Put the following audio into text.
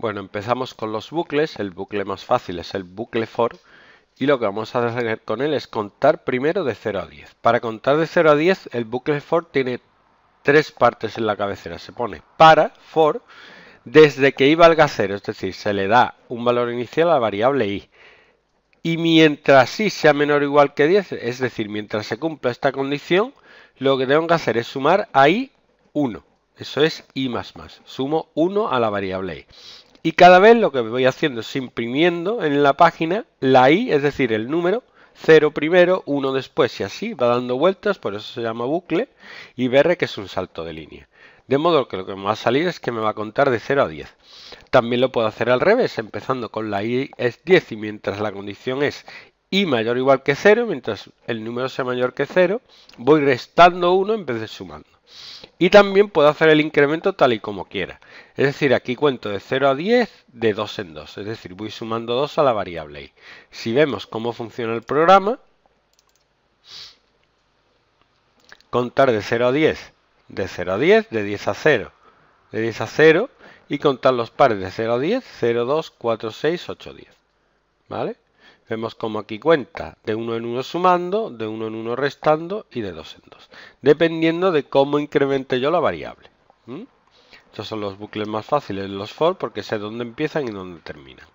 Bueno, empezamos con los bucles. El bucle más fácil es el bucle for. Y lo que vamos a hacer con él es contar primero de 0 a 10. Para contar de 0 a 10, el bucle for tiene tres partes en la cabecera. Se pone para, for, desde que i valga 0. Es decir, se le da un valor inicial a la variable i. Y mientras i sea menor o igual que 10, es decir, mientras se cumpla esta condición, lo que tengo que hacer es sumar a i 1. Eso es i más más. Sumo 1 a la variable i. Y cada vez lo que voy haciendo es imprimiendo en la página la i, es decir, el número, 0 primero, 1 después y así, va dando vueltas, por eso se llama bucle, y ver que es un salto de línea. De modo que lo que me va a salir es que me va a contar de 0 a 10. También lo puedo hacer al revés, empezando con la i es 10 y mientras la condición es y mayor o igual que 0, mientras el número sea mayor que 0, voy restando 1 en vez de sumando. Y también puedo hacer el incremento tal y como quiera. Es decir, aquí cuento de 0 a 10 de 2 en 2. Es decir, voy sumando 2 a la variable Y. Si vemos cómo funciona el programa, contar de 0 a 10, de 0 a 10, de 10 a 0, de 10 a 0 y contar los pares de 0 a 10, 0, 2, 4, 6, 8, 10. ¿Vale? Vemos como aquí cuenta de uno en uno sumando, de uno en uno restando y de dos en dos. Dependiendo de cómo incremente yo la variable. Estos son los bucles más fáciles, los for, porque sé dónde empiezan y dónde terminan.